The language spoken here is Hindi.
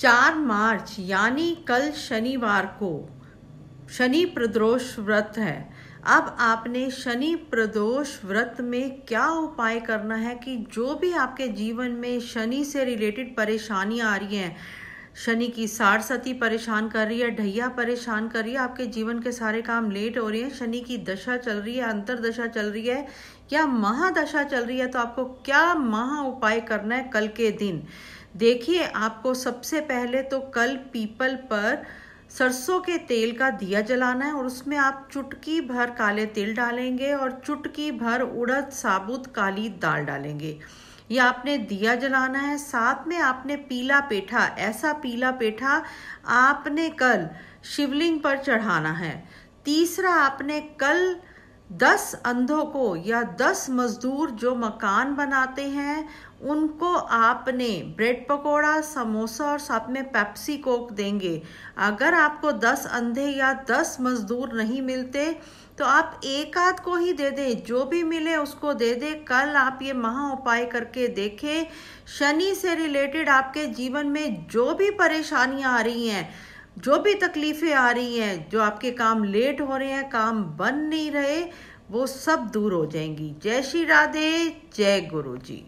चार मार्च यानी कल शनिवार को शनि प्रदोष व्रत है अब आपने शनि प्रदोष व्रत में क्या उपाय करना है कि जो भी आपके जीवन में शनि से रिलेटेड परेशानियां आ रही हैं शनि की सारसती परेशान कर रही है ढैया परेशान कर रही है आपके जीवन के सारे काम लेट हो रहे हैं शनि की दशा चल रही है अंतरदशा चल रही है या महादशा चल रही है तो आपको क्या महा उपाय करना है कल के दिन देखिए आपको सबसे पहले तो कल पीपल पर सरसों के तेल का दिया जलाना है और उसमें आप चुटकी भर काले तिल डालेंगे और चुटकी भर उड़द साबुत काली दाल डालेंगे ये आपने दिया जलाना है साथ में आपने पीला पेठा ऐसा पीला पेठा आपने कल शिवलिंग पर चढ़ाना है तीसरा आपने कल दस अंधों को या दस मजदूर जो मकान बनाते हैं उनको आपने ब्रेड पकोड़ा समोसा और साथ में पेप्सी कोक देंगे अगर आपको दस अंधे या दस मजदूर नहीं मिलते तो आप एक आध को ही दे दें जो भी मिले उसको दे दें कल आप ये महा उपाय करके देखें शनि से रिलेटेड आपके जीवन में जो भी परेशानियां आ रही हैं जो भी तकलीफ़ें आ रही हैं जो आपके काम लेट हो रहे हैं काम बन नहीं रहे वो सब दूर हो जाएंगी जय श्री राधे जय गुरु जी